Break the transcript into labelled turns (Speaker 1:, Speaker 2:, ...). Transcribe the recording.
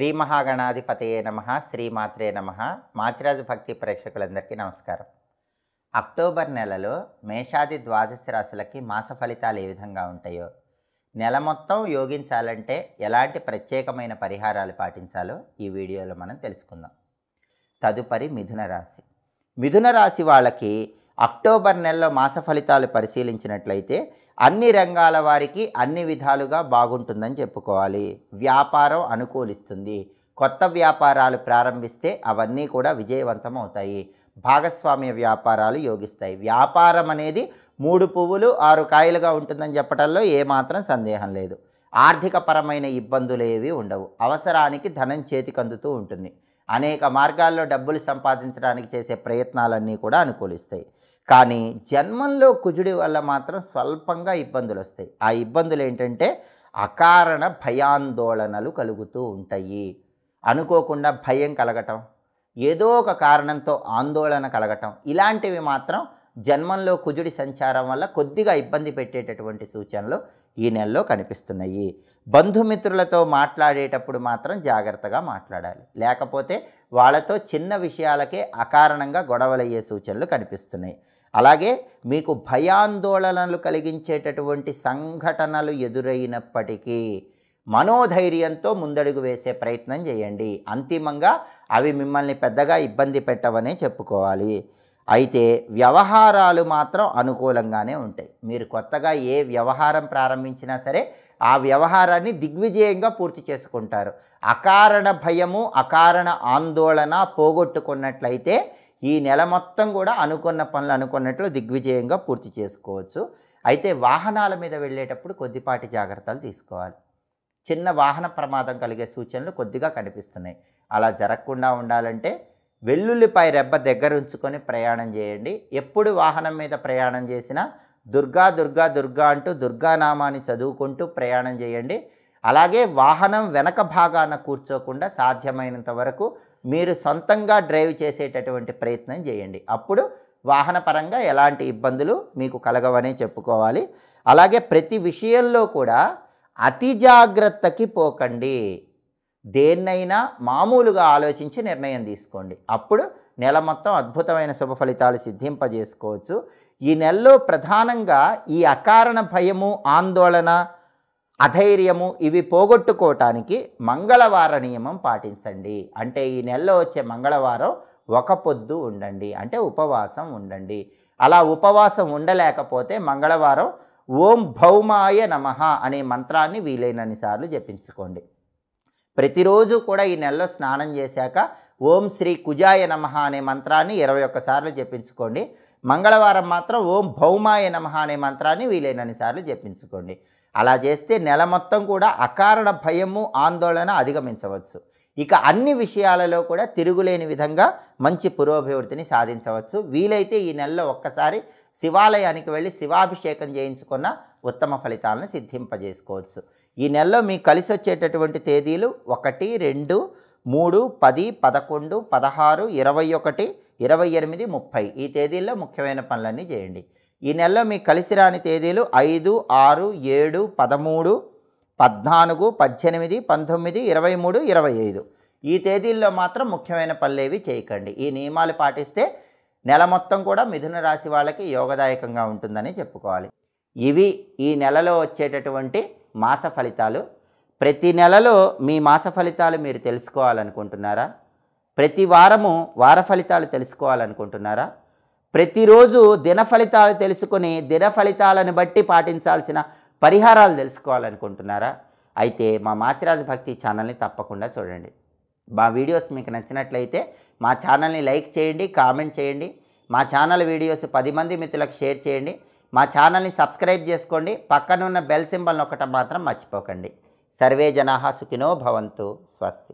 Speaker 1: శ్రీ మహాగణాధిపతయే నమ శ్రీమాత్రే నమ మాచిరాజు భక్తి ప్రేక్షకులందరికీ నమస్కారం అక్టోబర్ నెలలో మేషాది ద్వాదశ రాశులకి మాస ఫలితాలు ఏ విధంగా ఉంటాయో నెల మొత్తం యోగించాలంటే ఎలాంటి ప్రత్యేకమైన పరిహారాలు పాటించాలో ఈ వీడియోలో మనం తెలుసుకుందాం తదుపరి మిథున రాశి మిథున రాశి వాళ్ళకి అక్టోబర్ నెలలో మాస ఫలితాలు పరిశీలించినట్లయితే అన్ని రంగాల వారికి అన్ని విధాలుగా బాగుంటుందని చెప్పుకోవాలి వ్యాపారం అనుకూలిస్తుంది కొత్త వ్యాపారాలు ప్రారంభిస్తే అవన్నీ కూడా విజయవంతం అవుతాయి భాగస్వామ్య వ్యాపారాలు యోగిస్తాయి వ్యాపారం అనేది మూడు పువ్వులు ఆరు కాయలుగా ఉంటుందని చెప్పడంలో ఏమాత్రం సందేహం లేదు ఆర్థిక పరమైన ఇబ్బందులు ఏవి ఉండవు అవసరానికి ధనం చేతికందుతూ ఉంటుంది అనేక మార్గాల్లో డబ్బులు సంపాదించడానికి చేసే ప్రయత్నాలన్నీ కూడా అనుకూలిస్తాయి కానీ జన్మంలో కుజుడి వల్ల మాత్రం స్వల్పంగా ఇబ్బందులు వస్తాయి ఆ ఇబ్బందులు ఏంటంటే అకారణ భయాందోళనలు కలుగుతూ ఉంటాయి అనుకోకుండా భయం కలగటం ఏదో ఒక కారణంతో ఆందోళన కలగటం ఇలాంటివి మాత్రం జన్మంలో కుజుడి సంచారం వల్ల కొద్దిగా ఇబ్బంది పెట్టేటటువంటి సూచనలు ఈ నెలలో కనిపిస్తున్నాయి బంధుమిత్రులతో మాట్లాడేటప్పుడు మాత్రం జాగ్రత్తగా మాట్లాడాలి లేకపోతే వాళ్ళతో చిన్న విషయాలకే అకారణంగా గొడవలయ్యే సూచనలు కనిపిస్తున్నాయి అలాగే మీకు భయాందోళనలు కలిగించేటటువంటి సంఘటనలు ఎదురైనప్పటికీ మనోధైర్యంతో ముందడుగు వేసే ప్రయత్నం చేయండి అంతిమంగా అవి మిమ్మల్ని పెద్దగా ఇబ్బంది పెట్టవనే చెప్పుకోవాలి అయితే వ్యవహారాలు మాత్రం అనుకూలంగానే ఉంటాయి మీరు కొత్తగా ఏ వ్యవహారం ప్రారంభించినా సరే ఆ వ్యవహారాన్ని దిగ్విజయంగా పూర్తి చేసుకుంటారు అకారణ భయము అకారణ ఆందోళన పోగొట్టుకున్నట్లయితే ఈ నెల మొత్తం కూడా అనుకున్న పనులు అనుకున్నట్లు దిగ్విజయంగా పూర్తి చేసుకోవచ్చు అయితే వాహనాల మీద వెళ్ళేటప్పుడు కొద్దిపాటి జాగ్రత్తలు తీసుకోవాలి చిన్న వాహన ప్రమాదం కలిగే సూచనలు కొద్దిగా కనిపిస్తున్నాయి అలా జరగకుండా ఉండాలంటే వెల్లుల్లిపై రెబ్బ దగ్గర ఉంచుకొని ప్రయాణం చేయండి ఎప్పుడు వాహనం మీద ప్రయాణం చేసినా దుర్గా దుర్గా దుర్గా అంటూ దుర్గానామాన్ని చదువుకుంటూ ప్రయాణం చేయండి అలాగే వాహనం వెనక భాగాన కూర్చోకుండా సాధ్యమైనంత వరకు మీరు సొంతంగా డ్రైవ్ చేసేటటువంటి ప్రయత్నం చేయండి అప్పుడు వాహన పరంగా ఎలాంటి ఇబ్బందులు మీకు కలగవని చెప్పుకోవాలి అలాగే ప్రతి విషయంలో కూడా అతి జాగ్రత్తకి పోకండి దేన్నైనా మామూలుగా ఆలోచించి నిర్ణయం తీసుకోండి అప్పుడు నెల మొత్తం అద్భుతమైన శుభ ఫలితాలు సిద్ధింపజేసుకోవచ్చు ఈ నెలలో ప్రధానంగా ఈ అకారణ భయము ఆందోళన అధైర్యము ఇవి పోగొట్టుకోవటానికి మంగళవార నియమం పాటించండి అంటే ఈ నెలలో వచ్చే మంగళవారం ఒక పొద్దు ఉండండి అంటే ఉపవాసం ఉండండి అలా ఉపవాసం ఉండలేకపోతే మంగళవారం ఓం భౌమాయ నమ అనే మంత్రాన్ని వీలైనన్ని సార్లు జపించుకోండి ప్రతిరోజు కూడా ఈ నెలలో స్నానం చేశాక ఓం శ్రీ కుజాయ నమ అనే మంత్రాన్ని ఇరవై ఒక్కసార్లు జపించుకోండి మంగళవారం మాత్రం ఓం భౌమాయ నమ అనే మంత్రాన్ని వీలైనన్ని సార్లు జపించుకోండి అలా చేస్తే నెల మొత్తం కూడా అకారణ భయము ఆందోళన అధిగమించవచ్చు ఇక అన్ని విషయాలలో కూడా తిరుగులేని విధంగా మంచి పురోభివృద్ధిని సాధించవచ్చు వీలైతే ఈ నెలలో ఒక్కసారి శివాలయానికి వెళ్ళి శివాభిషేకం చేయించుకున్న ఉత్తమ ఫలితాలను సిద్ధింపజేసుకోవచ్చు ఈ నెలలో మీకు కలిసి వచ్చేటటువంటి తేదీలు ఒకటి రెండు మూడు పది పదకొండు పదహారు ఇరవై ఒకటి ఇరవై ఎనిమిది ముప్పై ఈ తేదీల్లో ముఖ్యమైన పనులన్నీ చేయండి ఈ నెలలో మీకు కలిసి రాని తేదీలు ఐదు ఆరు ఏడు పదమూడు పద్నాలుగు పద్దెనిమిది పంతొమ్మిది ఇరవై మూడు ఇరవై ఐదు ఈ తేదీల్లో మాత్రం ముఖ్యమైన పనులేవి చేయకండి ఈ నియమాలు పాటిస్తే నెల మొత్తం కూడా మిథున రాశి వాళ్ళకి యోగదాయకంగా ఉంటుందని చెప్పుకోవాలి ఇవి ఈ నెలలో వచ్చేటటువంటి మాస ఫలితాలు ప్రతి నెలలో మీ మాస ఫలితాలు మీరు తెలుసుకోవాలనుకుంటున్నారా ప్రతి వారము వార ఫలితాలు తెలుసుకోవాలనుకుంటున్నారా ప్రతిరోజు దిన ఫలితాలు తెలుసుకుని దిన ఫలితాలను బట్టి పాటించాల్సిన పరిహారాలు తెలుసుకోవాలనుకుంటున్నారా అయితే మా మాచిరాజు భక్తి ఛానల్ని తప్పకుండా చూడండి మా వీడియోస్ మీకు నచ్చినట్లయితే మా ఛానల్ని లైక్ చేయండి కామెంట్ చేయండి మా ఛానల్ వీడియోస్ పది మంది మిత్రులకు షేర్ చేయండి మా ఛానల్ని సబ్స్క్రైబ్ చేసుకోండి పక్కనున్న బెల్ సింబల్ నొక్కటం మాత్రం మర్చిపోకండి సర్వే జనాహ సుఖినో భవంతు స్వస్తి